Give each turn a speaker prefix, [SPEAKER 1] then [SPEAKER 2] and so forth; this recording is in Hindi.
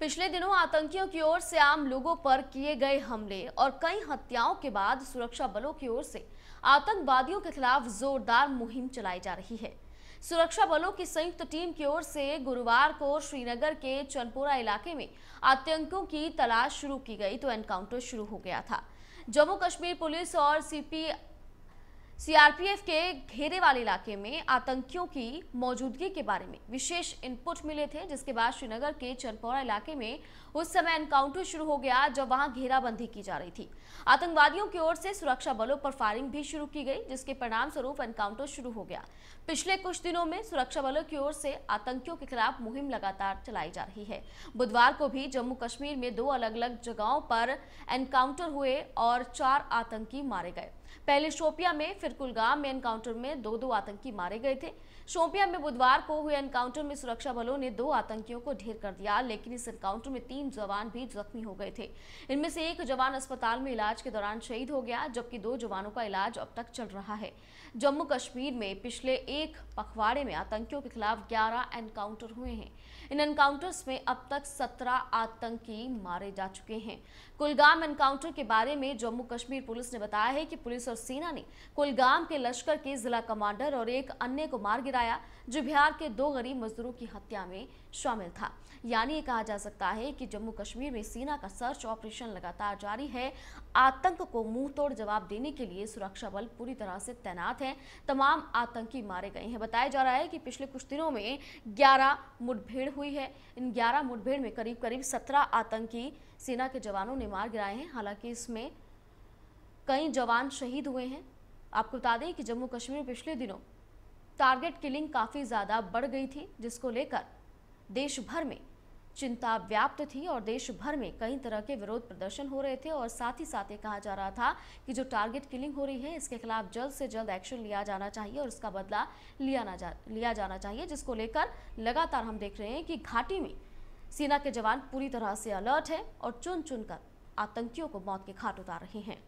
[SPEAKER 1] पिछले दिनों आतंकियों की ओर से आम लोगों पर किए गए हमले और कई हत्याओं के बाद सुरक्षा बलों की ओर से आतंकवादियों के खिलाफ जोरदार मुहिम चलाई जा रही है सुरक्षा बलों की संयुक्त टीम की ओर से गुरुवार को श्रीनगर के चनपुरा इलाके में आतंकियों की तलाश शुरू की गई तो एनकाउंटर शुरू हो गया था जम्मू कश्मीर पुलिस और सीपी सीआरपीएफ के घेरे वाले इलाके में आतंकियों की मौजूदगी के बारे में विशेष इनपुट मिले थे जिसके बाद श्रीनगर के चनपौरा इलाके में उस समय एनकाउंटर शुरू हो गया जब वहां घेराबंदी की जा रही थी आतंकवादियों की ओर से सुरक्षा बलों पर फायरिंग भी शुरू की गई जिसके परिणाम स्वरूप एनकाउंटर शुरू हो गया पिछले कुछ दिनों में सुरक्षा बलों की ओर से आतंकियों के खिलाफ मुहिम लगातार चलाई जा रही है बुधवार को भी जम्मू कश्मीर में दो अलग अलग जगहों पर एनकाउंटर हुए और चार आतंकी मारे गए पहले शोपिया में फिर कुलगाम में एनकाउंटर में दो दो आतंकी मारे गए थे शोपिया में बुधवार को हुए एनकाउंटर में सुरक्षा बलों ने दो आतंकियों को ढेर कर दिया लेकिन इस एनकाउंटर में तीन जवान भी जख्मी हो गए थे इनमें से एक जवान अस्पताल में इलाज के दौरान शहीद हो गया जबकि दो जवानों का इलाज अब तक चल रहा है जम्मू कश्मीर में पिछले एक पखवाड़े में आतंकियों के खिलाफ ग्यारह एनकाउंटर हुए हैं इन एनकाउंटर्स में अब तक सत्रह आतंकी मारे जा चुके हैं कुलगाम एनकाउंटर के बारे में जम्मू कश्मीर पुलिस ने बताया है कि पुलिस और सेना ने कुलगाम कुलगाम के लश्कर के जिला कमांडर और एक अन्य को मार गिराया जो बिहार के दो गरीब मजदूरों की हत्या में शामिल था यानी ये कहा जा सकता है कि जम्मू कश्मीर में सेना का सर्च ऑपरेशन लगातार जारी है आतंक को मुंह तोड़ जवाब देने के लिए सुरक्षा बल पूरी तरह से तैनात हैं तमाम आतंकी मारे गए हैं बताया जा रहा है कि पिछले कुछ दिनों में 11 मुठभेड़ हुई है इन 11 मुठभेड़ में करीब करीब 17 आतंकी सेना के जवानों ने मार गिराए हैं हालांकि इसमें कई जवान शहीद हुए हैं आपको बता दें कि जम्मू कश्मीर में पिछले दिनों टारगेट किलिंग काफ़ी ज़्यादा बढ़ गई थी जिसको लेकर देश भर में चिंता व्याप्त थी और देश भर में कई तरह के विरोध प्रदर्शन हो रहे थे और साथ ही साथ ये कहा जा रहा था कि जो टारगेट किलिंग हो रही है इसके खिलाफ जल्द से जल्द एक्शन लिया जाना चाहिए और इसका बदला लिया ना जा लिया जाना चाहिए जिसको लेकर लगातार हम देख रहे हैं कि घाटी में सेना के जवान पूरी तरह से अलर्ट है और चुन चुनकर आतंकियों को मौत के घाट उतार रहे हैं